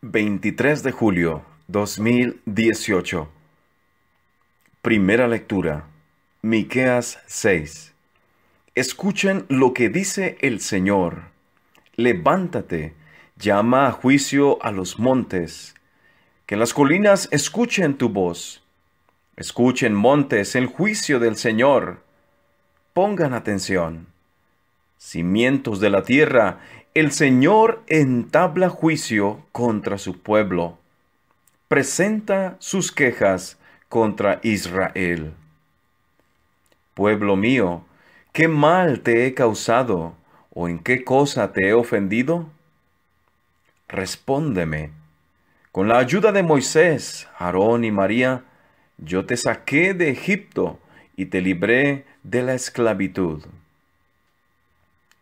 23 de julio 2018. Primera lectura. Miqueas 6. Escuchen lo que dice el Señor. Levántate, llama a juicio a los montes. Que las colinas escuchen tu voz. Escuchen montes el juicio del Señor. Pongan atención. Cimientos de la tierra, el Señor entabla juicio contra su pueblo, presenta sus quejas contra Israel. Pueblo mío, ¿qué mal te he causado o en qué cosa te he ofendido? Respóndeme. Con la ayuda de Moisés, Aarón y María, yo te saqué de Egipto y te libré de la esclavitud.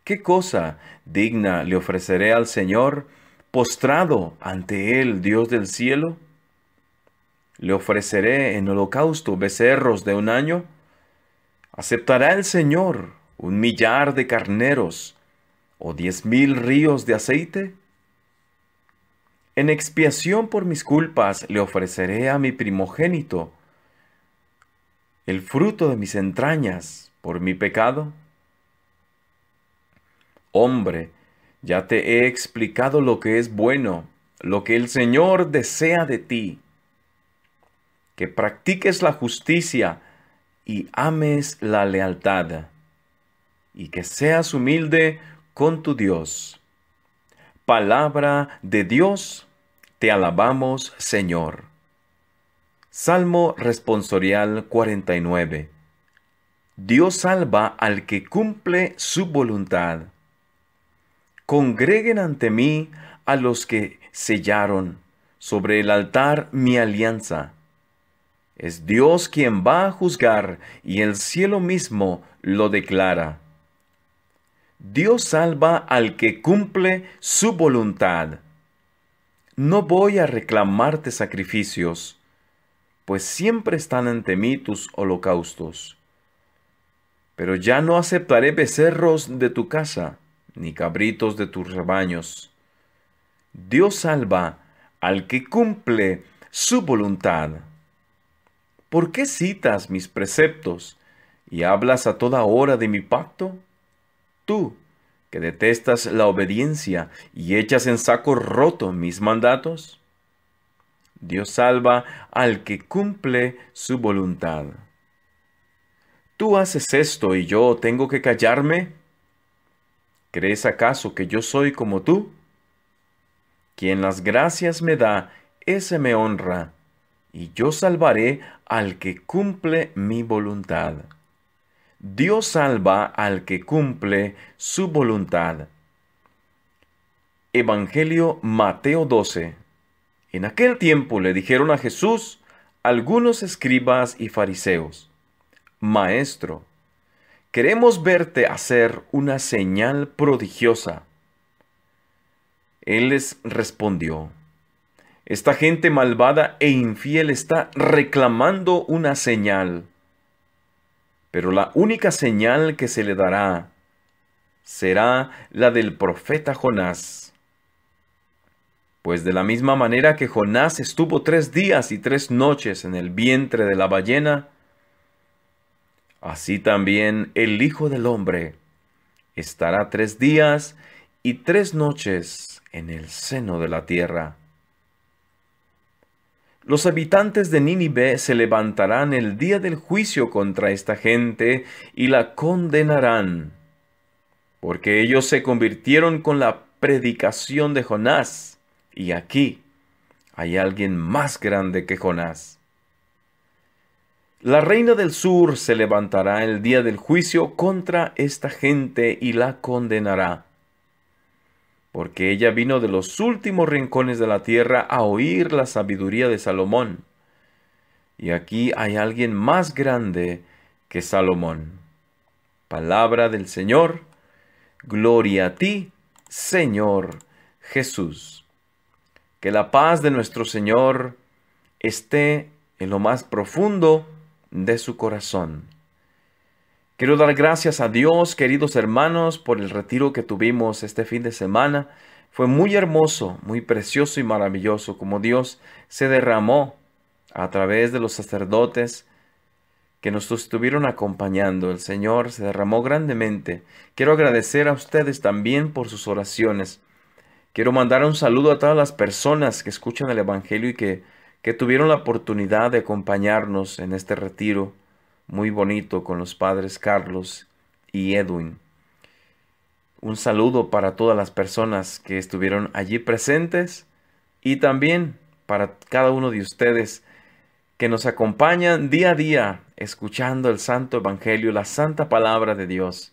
¿Qué cosa digna le ofreceré al Señor, postrado ante Él, Dios del cielo? ¿Le ofreceré en holocausto becerros de un año? ¿Aceptará el Señor un millar de carneros o diez mil ríos de aceite? En expiación por mis culpas le ofreceré a mi primogénito el fruto de mis entrañas por mi pecado. Hombre, ya te he explicado lo que es bueno, lo que el Señor desea de ti. Que practiques la justicia y ames la lealtad, y que seas humilde con tu Dios. Palabra de Dios, te alabamos, Señor. Salmo responsorial 49. Dios salva al que cumple su voluntad congreguen ante mí a los que sellaron sobre el altar mi alianza. Es Dios quien va a juzgar y el cielo mismo lo declara. Dios salva al que cumple su voluntad. No voy a reclamarte sacrificios, pues siempre están ante mí tus holocaustos. Pero ya no aceptaré becerros de tu casa ni cabritos de tus rebaños. Dios salva al que cumple su voluntad. ¿Por qué citas mis preceptos y hablas a toda hora de mi pacto? Tú, que detestas la obediencia y echas en saco roto mis mandatos. Dios salva al que cumple su voluntad. ¿Tú haces esto y yo tengo que callarme? ¿Crees acaso que yo soy como tú? Quien las gracias me da, ese me honra, y yo salvaré al que cumple mi voluntad. Dios salva al que cumple su voluntad. Evangelio Mateo 12. En aquel tiempo le dijeron a Jesús algunos escribas y fariseos, Maestro, queremos verte hacer una señal prodigiosa. Él les respondió, esta gente malvada e infiel está reclamando una señal, pero la única señal que se le dará será la del profeta Jonás. Pues de la misma manera que Jonás estuvo tres días y tres noches en el vientre de la ballena, Así también el Hijo del Hombre estará tres días y tres noches en el seno de la tierra. Los habitantes de Nínive se levantarán el día del juicio contra esta gente y la condenarán, porque ellos se convirtieron con la predicación de Jonás, y aquí hay alguien más grande que Jonás. La reina del sur se levantará el día del juicio contra esta gente y la condenará, porque ella vino de los últimos rincones de la tierra a oír la sabiduría de Salomón. Y aquí hay alguien más grande que Salomón. Palabra del Señor, gloria a ti, Señor Jesús. Que la paz de nuestro Señor esté en lo más profundo de su corazón. Quiero dar gracias a Dios, queridos hermanos, por el retiro que tuvimos este fin de semana. Fue muy hermoso, muy precioso y maravilloso como Dios se derramó a través de los sacerdotes que nos estuvieron acompañando. El Señor se derramó grandemente. Quiero agradecer a ustedes también por sus oraciones. Quiero mandar un saludo a todas las personas que escuchan el Evangelio y que que tuvieron la oportunidad de acompañarnos en este retiro muy bonito con los padres Carlos y Edwin. Un saludo para todas las personas que estuvieron allí presentes y también para cada uno de ustedes que nos acompañan día a día escuchando el Santo Evangelio, la Santa Palabra de Dios.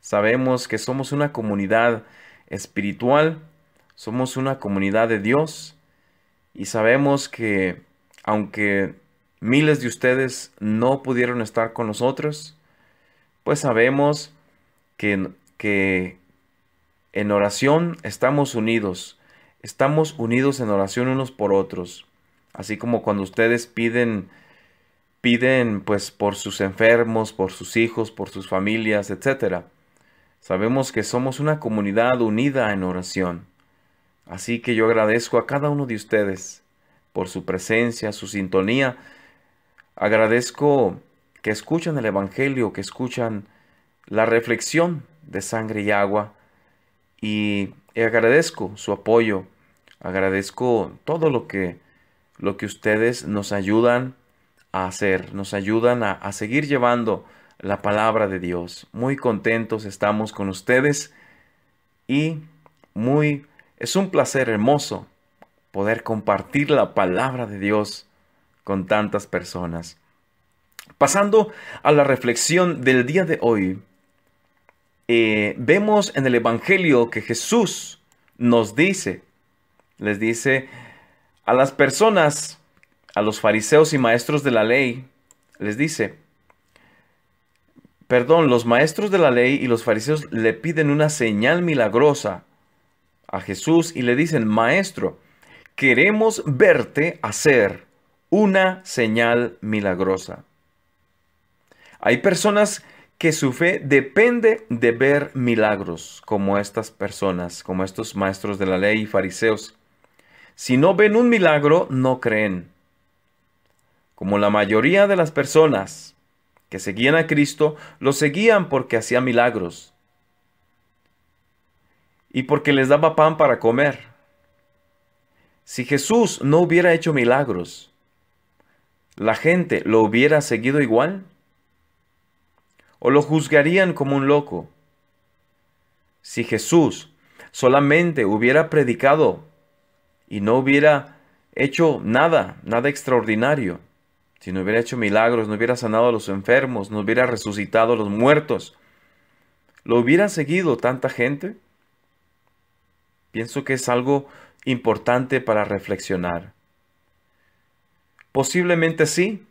Sabemos que somos una comunidad espiritual, somos una comunidad de Dios y sabemos que aunque miles de ustedes no pudieron estar con nosotros, pues sabemos que, que en oración estamos unidos. Estamos unidos en oración unos por otros. Así como cuando ustedes piden piden pues por sus enfermos, por sus hijos, por sus familias, etc. Sabemos que somos una comunidad unida en oración. Así que yo agradezco a cada uno de ustedes por su presencia, su sintonía. Agradezco que escuchan el Evangelio, que escuchan la reflexión de sangre y agua. Y agradezco su apoyo, agradezco todo lo que, lo que ustedes nos ayudan a hacer, nos ayudan a, a seguir llevando la palabra de Dios. Muy contentos estamos con ustedes y muy es un placer hermoso poder compartir la palabra de Dios con tantas personas. Pasando a la reflexión del día de hoy, eh, vemos en el Evangelio que Jesús nos dice, les dice a las personas, a los fariseos y maestros de la ley, les dice, perdón, los maestros de la ley y los fariseos le piden una señal milagrosa a Jesús y le dicen, Maestro, queremos verte hacer una señal milagrosa. Hay personas que su fe depende de ver milagros, como estas personas, como estos maestros de la ley y fariseos. Si no ven un milagro, no creen. Como la mayoría de las personas que seguían a Cristo, lo seguían porque hacía milagros, y porque les daba pan para comer. Si Jesús no hubiera hecho milagros, ¿la gente lo hubiera seguido igual? ¿O lo juzgarían como un loco? Si Jesús solamente hubiera predicado y no hubiera hecho nada, nada extraordinario, si no hubiera hecho milagros, no hubiera sanado a los enfermos, no hubiera resucitado a los muertos, ¿lo hubiera seguido tanta gente? Pienso que es algo importante para reflexionar. Posiblemente sí,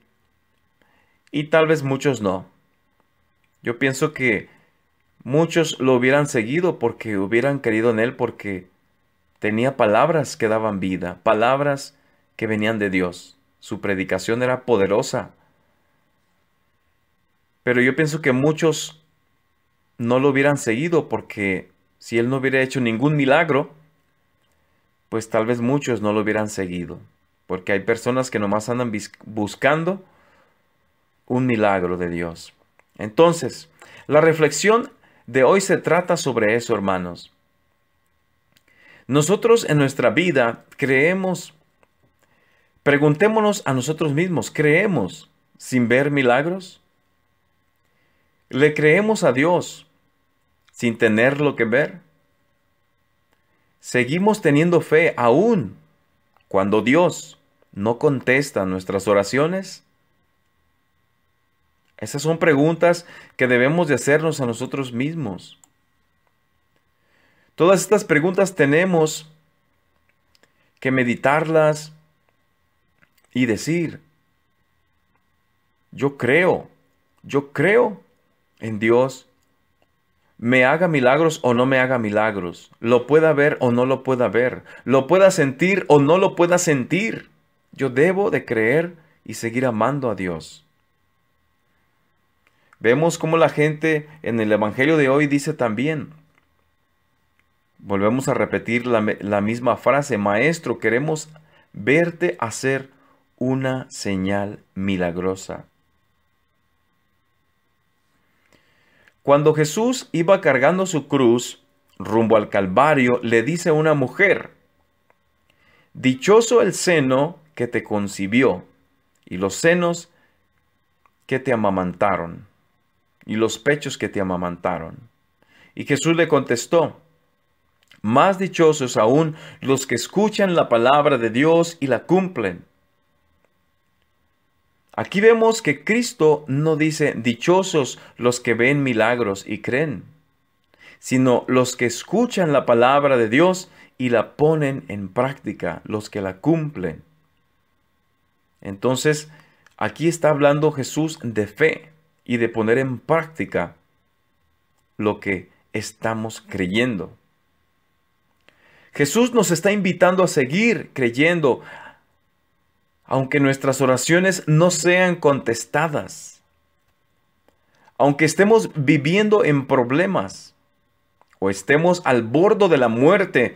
y tal vez muchos no. Yo pienso que muchos lo hubieran seguido porque hubieran creído en él porque tenía palabras que daban vida, palabras que venían de Dios. Su predicación era poderosa. Pero yo pienso que muchos no lo hubieran seguido porque si él no hubiera hecho ningún milagro, pues tal vez muchos no lo hubieran seguido. Porque hay personas que nomás andan buscando un milagro de Dios. Entonces, la reflexión de hoy se trata sobre eso, hermanos. Nosotros en nuestra vida creemos, preguntémonos a nosotros mismos, ¿creemos sin ver milagros? ¿Le creemos a Dios sin tener lo que ver? Seguimos teniendo fe aún cuando Dios no contesta nuestras oraciones. Esas son preguntas que debemos de hacernos a nosotros mismos. Todas estas preguntas tenemos que meditarlas y decir, yo creo, yo creo en Dios, me haga milagros o no me haga milagros, lo pueda ver o no lo pueda ver, lo pueda sentir o no lo pueda sentir. Yo debo de creer y seguir amando a Dios. Vemos cómo la gente en el Evangelio de hoy dice también, volvemos a repetir la, la misma frase, Maestro, queremos verte hacer una señal milagrosa. Cuando Jesús iba cargando su cruz rumbo al Calvario, le dice a una mujer, Dichoso el seno que te concibió, y los senos que te amamantaron, y los pechos que te amamantaron. Y Jesús le contestó, Más dichosos aún los que escuchan la palabra de Dios y la cumplen Aquí vemos que Cristo no dice dichosos los que ven milagros y creen, sino los que escuchan la palabra de Dios y la ponen en práctica, los que la cumplen. Entonces, aquí está hablando Jesús de fe y de poner en práctica lo que estamos creyendo. Jesús nos está invitando a seguir creyendo, aunque nuestras oraciones no sean contestadas, aunque estemos viviendo en problemas o estemos al borde de la muerte,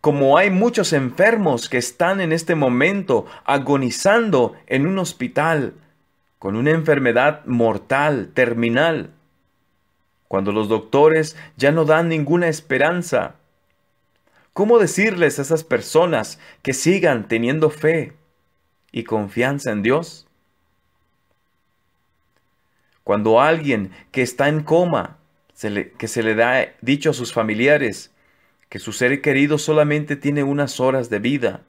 como hay muchos enfermos que están en este momento agonizando en un hospital con una enfermedad mortal, terminal, cuando los doctores ya no dan ninguna esperanza. ¿Cómo decirles a esas personas que sigan teniendo fe? y confianza en Dios. Cuando alguien que está en coma, que se le da dicho a sus familiares que su ser querido solamente tiene unas horas de vida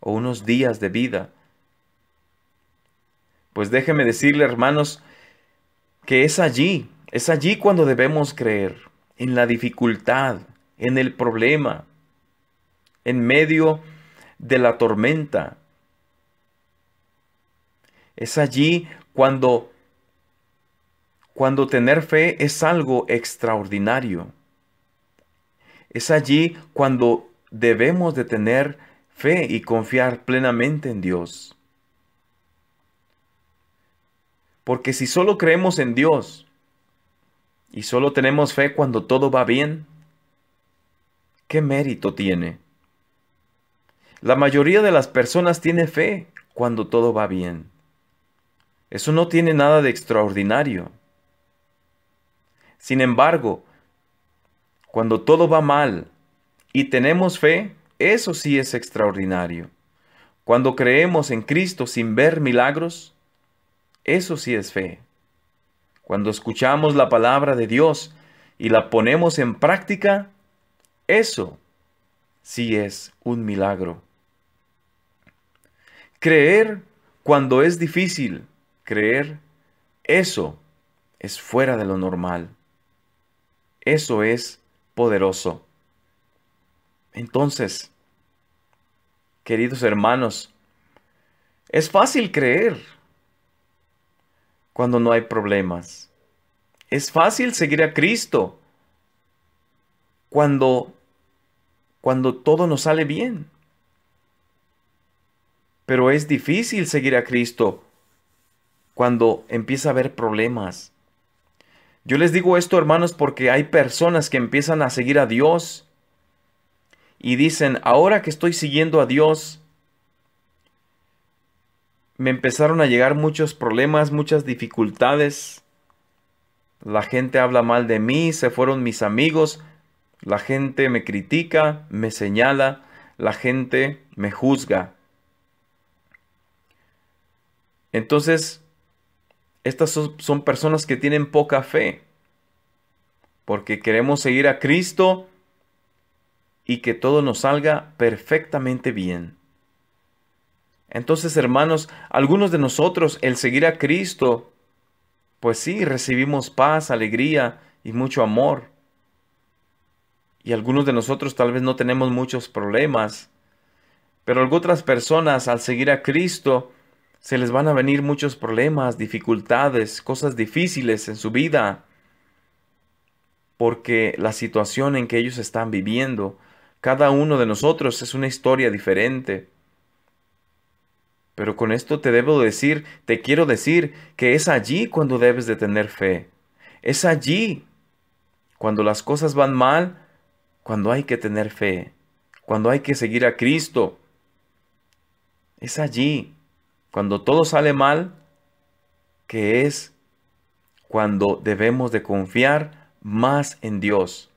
o unos días de vida, pues déjeme decirle, hermanos, que es allí, es allí cuando debemos creer, en la dificultad, en el problema, en medio de la tormenta, es allí cuando, cuando tener fe es algo extraordinario. Es allí cuando debemos de tener fe y confiar plenamente en Dios. Porque si solo creemos en Dios y solo tenemos fe cuando todo va bien, ¿qué mérito tiene? La mayoría de las personas tiene fe cuando todo va bien. Eso no tiene nada de extraordinario. Sin embargo, cuando todo va mal y tenemos fe, eso sí es extraordinario. Cuando creemos en Cristo sin ver milagros, eso sí es fe. Cuando escuchamos la palabra de Dios y la ponemos en práctica, eso sí es un milagro. Creer cuando es difícil creer, eso es fuera de lo normal. Eso es poderoso. Entonces, queridos hermanos, es fácil creer cuando no hay problemas. Es fácil seguir a Cristo cuando cuando todo nos sale bien. Pero es difícil seguir a Cristo cuando empieza a haber problemas. Yo les digo esto, hermanos, porque hay personas que empiezan a seguir a Dios y dicen, ahora que estoy siguiendo a Dios, me empezaron a llegar muchos problemas, muchas dificultades. La gente habla mal de mí, se fueron mis amigos, la gente me critica, me señala, la gente me juzga. Entonces, estas son, personas que tienen poca fe, porque queremos seguir a Cristo y que todo nos salga perfectamente bien. Entonces, hermanos, algunos de nosotros, el seguir a Cristo, pues sí, recibimos paz, alegría y mucho amor. Y algunos de nosotros tal vez no tenemos muchos problemas, pero otras personas al seguir a Cristo se les van a venir muchos problemas, dificultades, cosas difíciles en su vida, porque la situación en que ellos están viviendo, cada uno de nosotros es una historia diferente. Pero con esto te debo decir, te quiero decir que es allí cuando debes de tener fe. Es allí cuando las cosas van mal, cuando hay que tener fe, cuando hay que seguir a Cristo. Es allí cuando todo sale mal, que es cuando debemos de confiar más en Dios.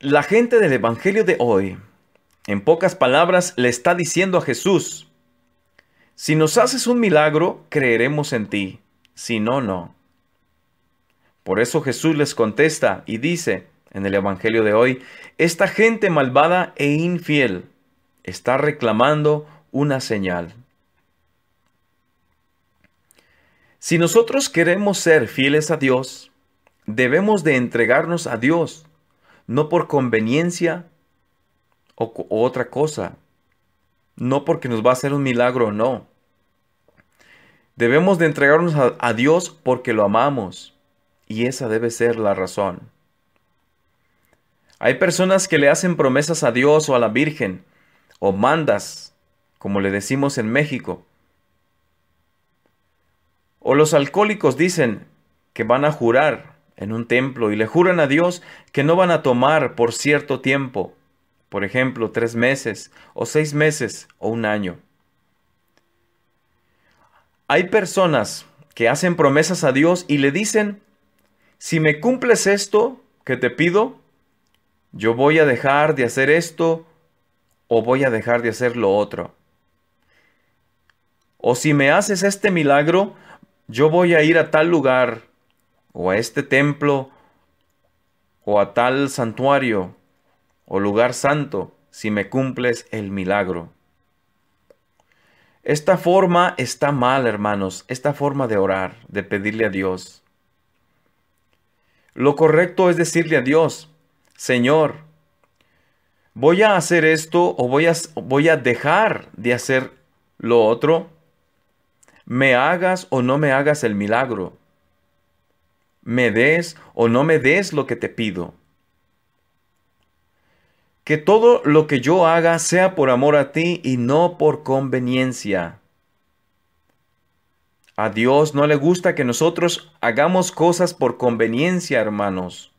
La gente del Evangelio de hoy, en pocas palabras, le está diciendo a Jesús, si nos haces un milagro, creeremos en ti, si no, no. Por eso Jesús les contesta y dice en el Evangelio de hoy, esta gente malvada e infiel está reclamando una señal. Si nosotros queremos ser fieles a Dios, debemos de entregarnos a Dios, no por conveniencia o, otra cosa, no porque nos va a hacer un milagro o no. Debemos de entregarnos a Dios porque lo amamos y esa debe ser la razón. Hay personas que le hacen promesas a Dios o a la Virgen o mandas, como le decimos en México. O los alcohólicos dicen que van a jurar en un templo y le juran a Dios que no van a tomar por cierto tiempo, por ejemplo, tres meses o seis meses o un año. Hay personas que hacen promesas a Dios y le dicen, si me cumples esto que te pido, yo voy a dejar de hacer esto o voy a dejar de hacer lo otro. O si me haces este milagro, yo voy a ir a tal lugar, o a este templo, o a tal santuario, o lugar santo, si me cumples el milagro. Esta forma está mal, hermanos, esta forma de orar, de pedirle a Dios. Lo correcto es decirle a Dios, Señor, ¿Voy a hacer esto o voy a, voy a dejar de hacer lo otro? ¿Me hagas o no me hagas el milagro? ¿Me des o no me des lo que te pido? Que todo lo que yo haga sea por amor a ti y no por conveniencia. A Dios no le gusta que nosotros hagamos cosas por conveniencia, hermanos,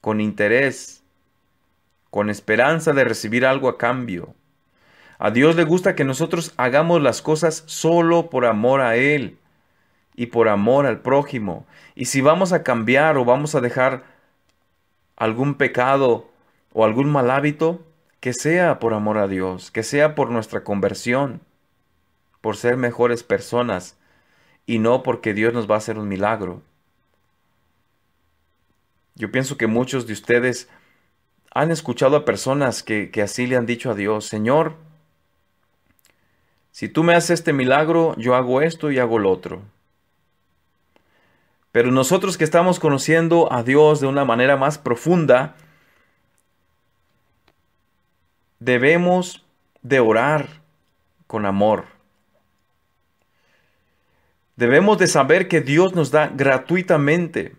con interés con esperanza de recibir algo a cambio. A Dios le gusta que nosotros hagamos las cosas solo por amor a Él y por amor al prójimo. Y si vamos a cambiar o vamos a dejar algún pecado o algún mal hábito, que sea por amor a Dios, que sea por nuestra conversión, por ser mejores personas y no porque Dios nos va a hacer un milagro. Yo pienso que muchos de ustedes han escuchado a personas que, así le han dicho a Dios, Señor, si tú me haces este milagro, yo hago esto y hago lo otro. Pero nosotros que estamos conociendo a Dios de una manera más profunda, debemos de orar con amor. Debemos de saber que Dios nos da gratuitamente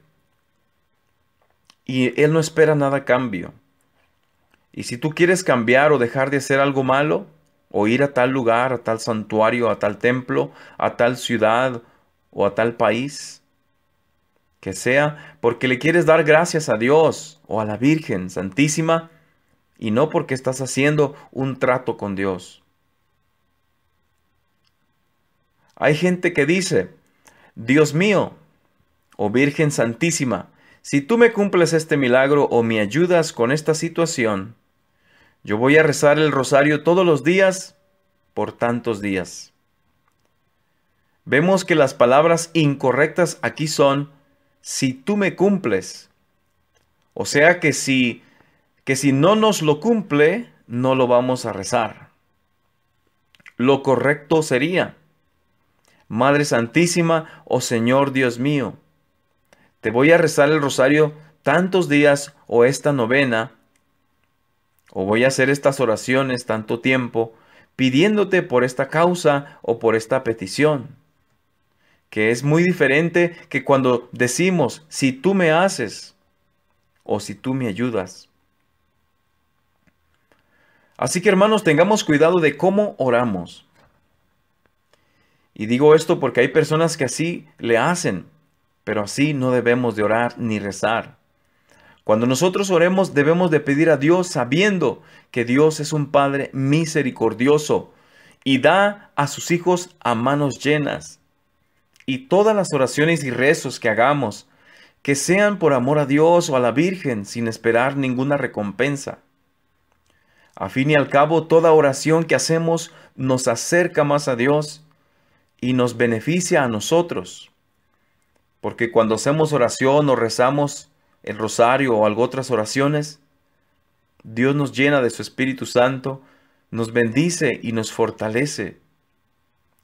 y Él no espera nada a cambio. Y si tú quieres cambiar o dejar de hacer algo malo, o ir a tal lugar, a tal santuario, a tal templo, a tal ciudad o a tal país, que sea porque le quieres dar gracias a Dios o a la Virgen Santísima, y no porque estás haciendo un trato con Dios. Hay gente que dice, Dios mío, o oh Virgen Santísima, si tú me cumples este milagro o me ayudas con esta situación, yo voy a rezar el rosario todos los días por tantos días. Vemos que las palabras incorrectas aquí son si tú me cumples. O sea que si que si no nos lo cumple, no lo vamos a rezar. Lo correcto sería Madre Santísima o oh Señor Dios mío, te voy a rezar el rosario tantos días o esta novena o voy a hacer estas oraciones tanto tiempo pidiéndote por esta causa o por esta petición. Que es muy diferente que cuando decimos, si tú me haces o si tú me ayudas. Así que hermanos, tengamos cuidado de cómo oramos. Y digo esto porque hay personas que así le hacen, pero así no debemos de orar ni rezar. Cuando nosotros oremos debemos de pedir a Dios sabiendo que Dios es un Padre misericordioso y da a sus hijos a manos llenas. Y todas las oraciones y rezos que hagamos, que sean por amor a Dios o a la Virgen sin esperar ninguna recompensa. A fin y al cabo, toda oración que hacemos nos acerca más a Dios y nos beneficia a nosotros. Porque cuando hacemos oración o rezamos, el rosario o algo otras oraciones, Dios nos llena de su Espíritu Santo, nos bendice y nos fortalece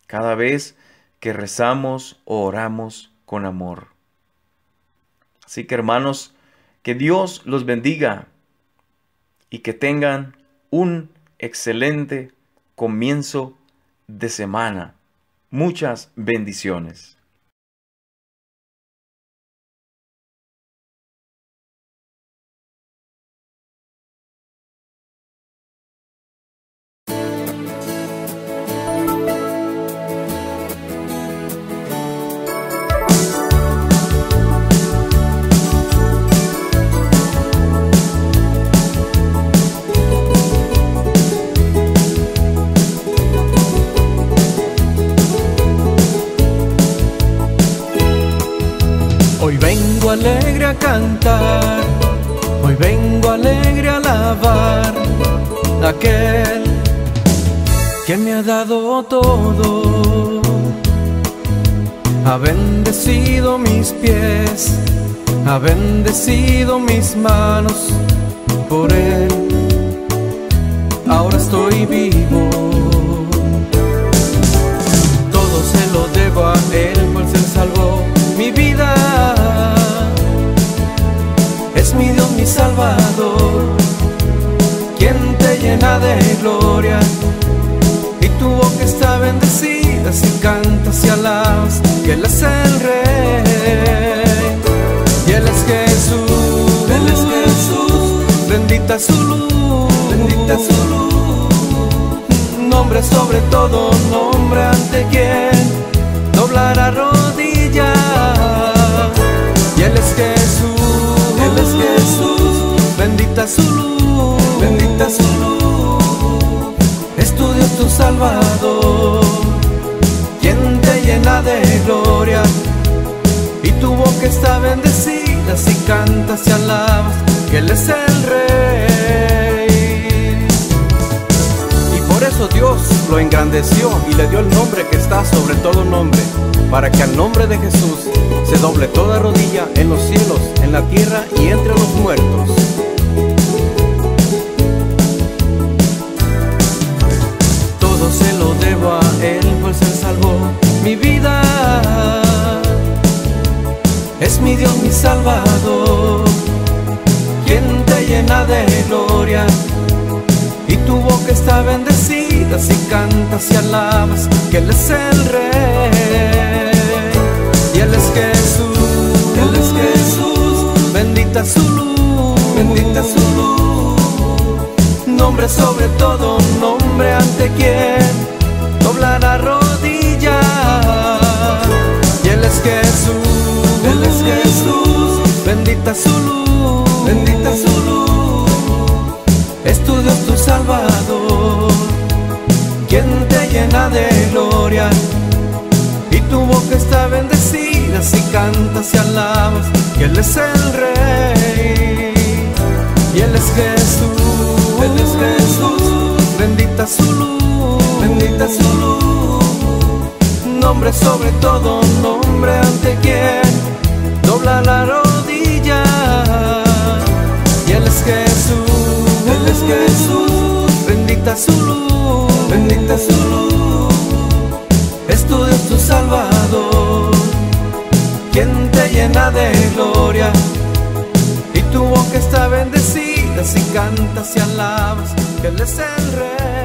cada vez que rezamos o oramos con amor. Así que hermanos, que Dios los bendiga y que tengan un excelente comienzo de semana. Muchas bendiciones. a cantar, hoy vengo alegre a alabar aquel que me ha dado todo, ha bendecido mis pies, ha bendecido mis manos por él. Ahora estoy vivo. Todo se lo debo a él, Por ser salvó mi vida. llena de gloria. Y tu boca está bendecida si cantas y alas que Él es el Rey. Y Él es Jesús, Él es Jesús, bendita su luz, bendita su luz. Nombre sobre todo, nombre ante quien doblará rodillas Y Él es Jesús, Él es Jesús, bendita su luz, bendita su luz Salvador, quien te llena de gloria y tu boca está bendecida si cantas y alabas que Él es el Rey. Y por eso Dios lo engrandeció y le dio el nombre que está sobre todo nombre, para que al nombre de Jesús se doble toda rodilla en los cielos, en la tierra y entre los muertos. mi vida, es mi Dios, mi Salvador, quien te llena de gloria y tu boca está bendecida si cantas y alabas que Él es el Rey y Él es Jesús, es Jesús, bendita su luz, bendita su luz, nombre sobre todo nombre ante quien doblará y Él es Jesús, Él es Jesús, bendita su luz, bendita su luz, es tu Dios tu Salvador, quien te llena de gloria y tu boca está bendecida si cantas y alabas que Él es el Rey y Él es Jesús, Él es Jesús, bendita su luz, bendita su luz nombre sobre todo nombre ante quien dobla la rodilla. Y Él es Jesús, Él es Jesús, bendita su luz, bendita su luz. Es tu Dios tu Salvador, quien te llena de gloria. Y tu boca está bendecida si cantas y alabas, que Él es el Rey.